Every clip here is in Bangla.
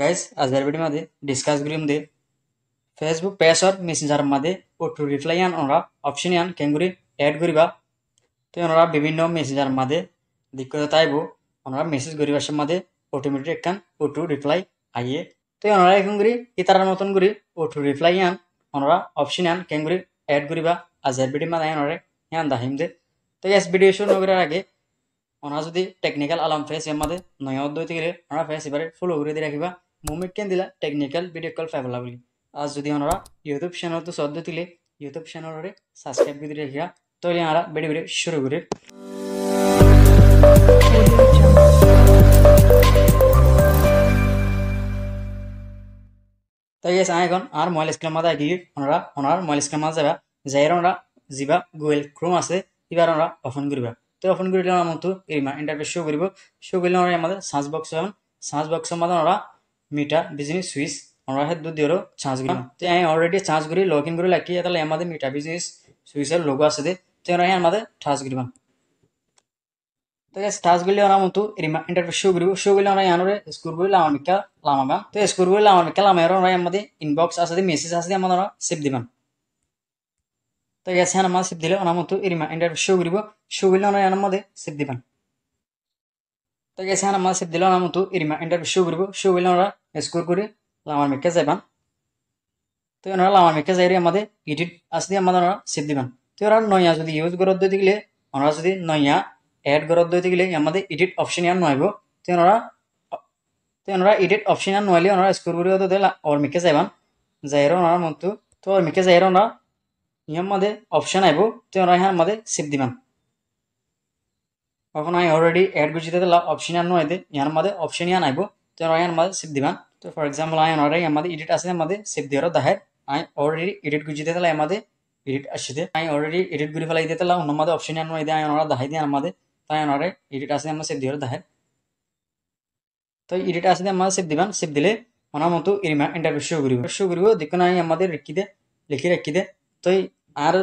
गाइज आज वीडियो मे डिस्कस ग्रीम दे फेसबुक पेस और मेसेंजार मे टू रिप्लै अपशन यान कैंगी एड करवा तो इनरा विभिन्न मेसेंजार मे दिक्कत आब उनरा मेसेज कर मे अटोमेटिक एक टू रिप्लै आइए तो इनरा एक इतार मतन गुरी ओ टू रिप्लै अनरा अपशन यान कैंगी एड करवा आज वीडियो मैं इनरा दाहिम दे तो गैस वीडियो शुरू नगर आगे ওনা যদি টেকনিক্যাল আলাম ফেস এমাদে নয় দই থেকে ওনারা ফেস এবারে ফুল ঘুরে দিয়ে রাখিবা মুমিট কেন দিলা টেকনিক্যাল ভিডিও কল ফেভলা বলি আজ যদি ওনারা ইউটিউব চ্যানেল তো সদ্য দিলে ইউটিউব চ্যানেলরে সাবস্ক্রাইব করে রাখিবা তাহলে ওনারা বেড়ে বেড়ে শুরু করে তাই গেছে এখন আর মোবাইল স্ক্রিন মাঝে গিয়ে ওনারা ওনার মোবাইল স্ক্রিন মাঝে যাবা যাই ওনারা যিবা গুগল ক্রোম আছে এবার ওনারা অপেন করবা তো ওপেন করে দিলাম আমার আমাৰতো এরিমা ইণ্টাৰফেচ শো কৰিব শো করলে আমাৰ আমাদের সার্চ বক্স হন সার্চ বক্স আমাদের আমরা মিটার বিজনেস সুইচ আমরা হাত দুধ দিয়েও চার্জ করি তো আমি অলরেডি চার্জ করি লগ ইন করে লাগি তাহলে আমাদের মিটার বিজনেস সুইচের লোগো আছে দে তো এরা আমাদের ঠাস করি তো গ্যাস করলে গেলে ওরা মতো এরিমা ইন্টারফেস শো করব শো করলে ওরা আনরে স্কোর করলে লামা মিকা লামাবা তো স্কোর করলে লামা মিকা লামায় ওরা আমাদের ইনবক্স আছে মেসেজ আছে আমাদের সেভ দিবান তো এসে আনার মাঝে সিপ দিলে ওনার মতো এরিমা এন্ড শো করিব শো করলে ওনার আনার সিপ দিবেন তো এসে আনার মাঝে সিপ দিলে ওনার মতো এরিমা এন্ড শো করিব শো করলে ওনারা স্কোর করে আমার মেকে যাইবান তো ওনারা লামার মেকে যাই আমাদের ইডিট আসে দিয়ে আমাদের ওনারা সিপ দিবেন তো ওরা নয়া যদি ইউজ করত দিতে গেলে ওনারা যদি নয়া অ্যাড করত দিতে গেলে আমাদের ইডিট অপশন আর নয়ব তো ওনারা তো ওনারা ইডিট অপশন আর নয়লে ওনারা স্কোর করিব তো ওর মেকে যাইবান যাই ওনার মতো তো ওর মেকে যাই ওনারা অপশান আইব তো ತೇವ್ ರೈಹಾನ್ সিপ ಸಿಬ್ದಿಮನ್ এখন আই অলরেডি অ্যাড করছি দিতে অপশন আনো নয় ইয়ার মাদে অপশন ইয়ান আইব তো ইয়ার মাদে সিপ দিবান তো ফর এক্সাম্পল আই অলরেডি আমাদের এডিট আসে আমাদের সিপ দিয়ে দাহের আই অলরেডি এডিট করছি তাহলে দিতে আমাদের এডিট আসছে আই অলরেডি এডিট করে ফেলাই দিতে অন্য মাদে অপশন আনো এতে আই ওনারা দাহাই দিয়ে আমাদের তাই অনারে এডিট আসে আমরা সিপ দিয়ে দাহের তো এডিট আসে আমাদের সিপ দিবান সিপ দিলে ওনার মতো এরিমা ইন্টারভিউ শুরু করবো শুরু করবো দেখুন আই আমাদের রেখি দে লিখে রেখি দেয় তই আৰু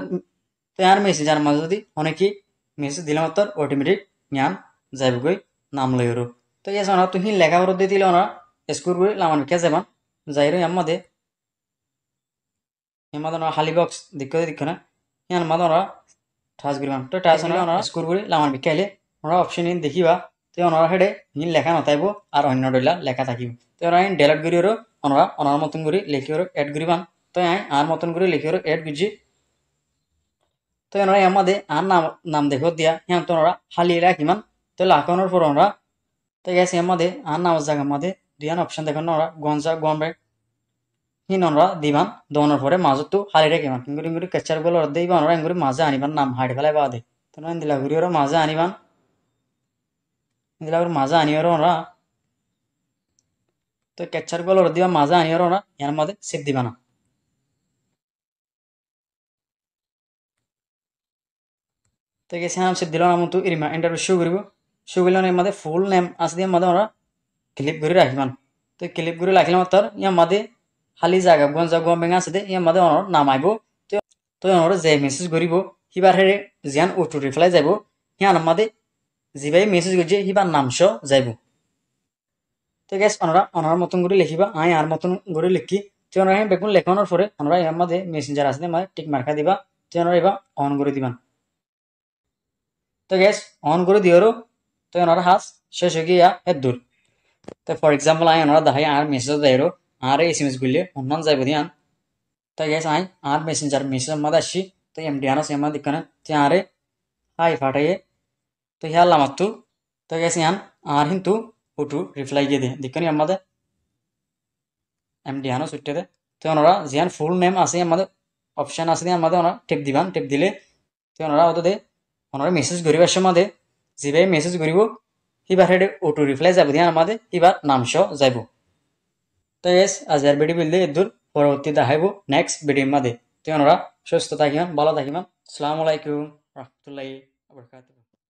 তই আৰু মেছি যাৰ মাজত মানে কি মেছি দিলে মাত্ৰ অট'মেটিক জ্ঞান যাবগৈ নাম লৈ আৰু তই এই চাওঁ তুমি লেখাবোৰত দি দিলে অনা স্কুল গৈ লামান বিখ্যাত যাবা যাই আৰু ইয়াৰ মাদে ইয়াৰ মাদে অনা খালী বক্স দেখি দেখি না ইয়াৰ মাদে অনা ঠাচ গুৰি মান তই ঠাচ অনা স্কুল গৈ লামান বিখ্যা আহিলে অনা অপশ্যন দেখিবা তই অনাৰ সেইদে সি লেখা নাথাকিব আৰু অন্য দিলা লেখা থাকিব তই অনা ডেলেট গুৰি আৰু অনৰা অনাৰ মতন গুৰি লিখি আৰু এড গুৰিবান তো আমি আর মতন করে লিখে এড গুজি তো এনারা এর মধ্যে আর নাম নাম দেখো দিয়া হ্যাঁ তো ওরা হালিয়ে রাখিমান তো লাখানোর পর ওরা তো গেছে এর মধ্যে আর নাম জায়গার মধ্যে দিয়ান অপশন দেখেন ওরা গঞ্জা গমরে হিন ওরা দিবান দনের পরে মাজত তো হালিয়ে রাখিমান ইঙ্গুরি ইঙ্গুরি কেচার গুলো ওরা দিবান ওরা ইঙ্গুরি মাঝে আনিবান নাম হাড়ি ফেলায় বাদে তো না দিলা ঘুরি ওরা মাঝে আনিবান দিলা ওর মাঝে আনি ওরা তো কেচার গুলো ওরা দিবা মাঝে আনি ওরা এর মধ্যে সেপ দিবা না तो एक ऐसे हमसे दिलो नाम इरिमा इंटरव्यू शो करब शो করলে এর ফুল নেম আস দিয়ে মধ্যে আমরা ক্লিপ করে রাখলাম তো ক্লিপ করে রাখলাম তার ইয়ার মধ্যে খালি জায়গা গঞ্জা গম বেঙা আছে ইয়ার মধ্যে অনর নাম আইব তো তো যে মেসেজ করিব সিবার হেরে জিয়ান অটো রিপ্লাই যাব সিয়ান মাদে যিবাই মেসেজ করছে সিবার নাম স যাইব তো গ্যাস অনরা অনার মতন করে লিখিবা আই আর মতন করে লিখি তো অনরা বেগুন লেখানোর পরে অনরা ইয়ার মধ্যে মেসেঞ্জার আসলে মানে টিক মার্কা দিবা তো অনরা এবার অন করে দিবা তো गाइस অন করে দিও র তোনার হাস শেষ হয়ে যা এত দূর তো ফর एग्जांपल আই অনরা দা হাই আর মেসেজ দিও র আর এসএমএস বিল মনন যাইব দি আন তো गाइस আই আর মেসেঞ্জার মেসেজ মদাছি তো এমডি আনো সেমান দিক করে যা রে হাই ফাটে তো হেলা মত তো गाइस ইয়ান আর হিনতু ফটু রিপ্লাই দিয়ে দি দিকানি আমাদের এমডি আনো সূত্রে তোনার জিয়ান ফুল নেম আছে আমাদের অপশন আছে দি আমাদের না ঠিক দিবা ঠিক দিলে তোনার ওতে ওনারা মেসেজ করিবার সময় যেভাবে মেসেজ করিব সিবার হেডে অটো রিপ্লাই যাব দিয়ে আমাদের সিবার নাম সহ যাব তো এস আজকের ভিডিও বিল দিয়ে দূর পরবর্তী দেখাইব নেক্সট ভিডিও মাদে তো ওনারা সুস্থ থাকিমান ভালো থাকিমান আসসালামু আলাইকুম রহমতুল্লাহি